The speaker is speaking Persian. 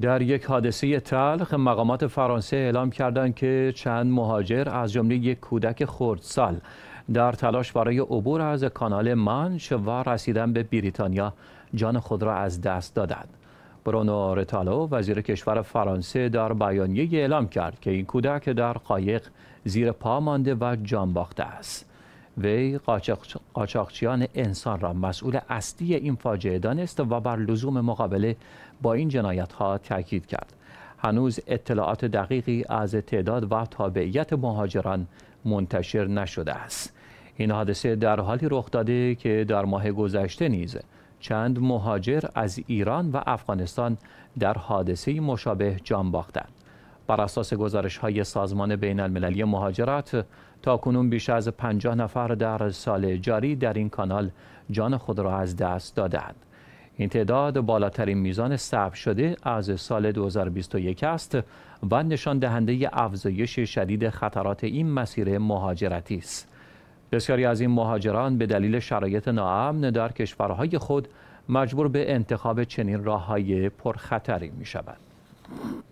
در یک حادثه تلخ مقامات فرانسه اعلام کردند که چند مهاجر از جمله یک کودک خردسال در تلاش برای عبور از کانال منش و رسیدن به بریتانیا جان خود را از دست دادند. برونو رتالو وزیر کشور فرانسه در بیانیه اعلام کرد که این کودک در قایق زیر پا مانده و جان باخته است. وی قاچاقچیان انسان را مسئول اصلی این فاجعه دانست و بر لزوم مقابله با این جنایت ها تاکید کرد هنوز اطلاعات دقیقی از تعداد و تابعیت مهاجران منتشر نشده است این حادثه در حالی رخ داده که در ماه گذشته نیز چند مهاجر از ایران و افغانستان در حادثه مشابه جان باختند بر اساس گزارش های سازمان بین المللی مهاجرت تا کنون بیش از 50 نفر در سال جاری در این کانال جان خود را از دست دادند. این تعداد بالاترین میزان ثبت شده از سال 2021 است و نشان دهنده افزایش شدید خطرات این مسیر مهاجرتی است. بسیاری از این مهاجران به دلیل شرایط ناامن در کشورهای خود مجبور به انتخاب چنین های پرخطری می شود.